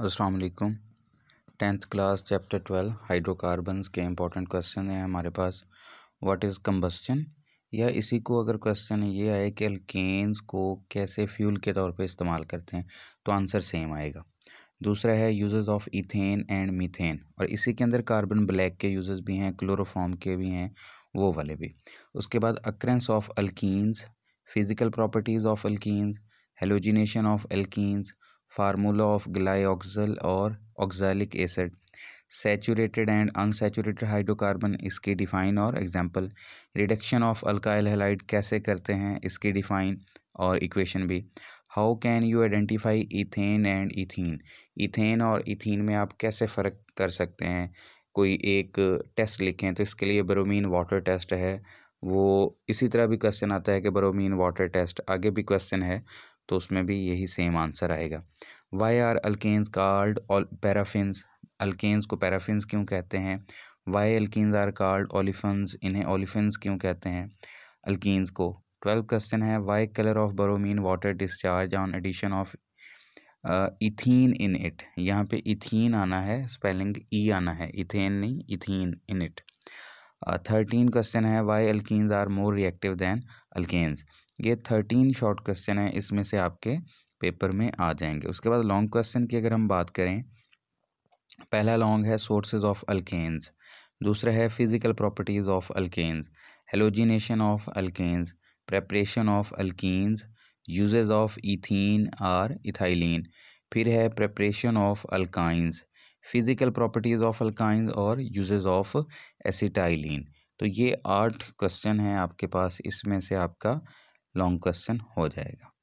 अस्सलाम वालेकुम tenth class chapter twelve hydrocarbons के इंपॉर्टेंट क्वेश्चन हैं हमारे पास व्हाट इज़ कम्बस्चन या इसी को अगर क्वेश्चन ये आए कि अल्केन्स को कैसे फ्यूल के तौर पे इस्तेमाल करते हैं तो आंसर सेम आएगा दूसरा है uses of ethane and methane और इसी के अंदर कार्बन ब्लैक के यूजेस भी हैं क्लोरोफॉर्म के भी हैं वो वाले भी उसके बाद occurrence of alkenes physical properties of अल्किस halogenation of अल्किस formula of ग्लाईऑक्सल और oxalic acid saturated and unsaturated hydrocarbon इसकी डिफ़ाइन और example reduction of alkyl halide कैसे करते हैं इसकी डिफ़ाइन और इक्वेशन भी how can you identify ethane and ethene ethane और इथीन में आप कैसे फ़र्क कर सकते हैं कोई एक टेस्ट लिखें तो इसके लिए ब्रोमीन वाटर टेस्ट है वो इसी तरह भी क्वेश्चन आता है कि ब्रोमीन वाटर टेस्ट आगे भी क्वेश्चन है तो उसमें भी यही सेम आंसर आएगा वाई आर अल्केन्स कार्ड और पैराफिन्स अल्केन्स को पैराफिन्स क्यों कहते हैं why alkenes are called olefins इन्हें ओलिफेंस क्यों कहते हैं अल्किन्स को ट्वेल्व क्वेश्चन है why colour of bromine water discharge on addition of ethene in it यहाँ पे इथीन आना है स्पेलिंग ई e आना है इथेन नहीं ethene in it thirteen question है why alkenes are more reactive than alkanes ये थर्टीन शॉर्ट क्वेश्चन है इसमें से आपके पेपर में आ जाएंगे उसके बाद लॉन्ग क्वेश्चन की अगर हम बात करें पहला लॉन्ग है सोर्सेज ऑफ अल्केन्स दूसरा है physical properties of alkanes halogenation of alkanes preparation of alkenes uses of ethene or ethylene फिर है preparation of alkynes physical properties of alkyne और यूजेज़ ऑफ एसिटाइलिन तो ये आठ क्वेश्चन हैं आपके पास इसमें से आपका लॉन्ग क्वेश्चन हो जाएगा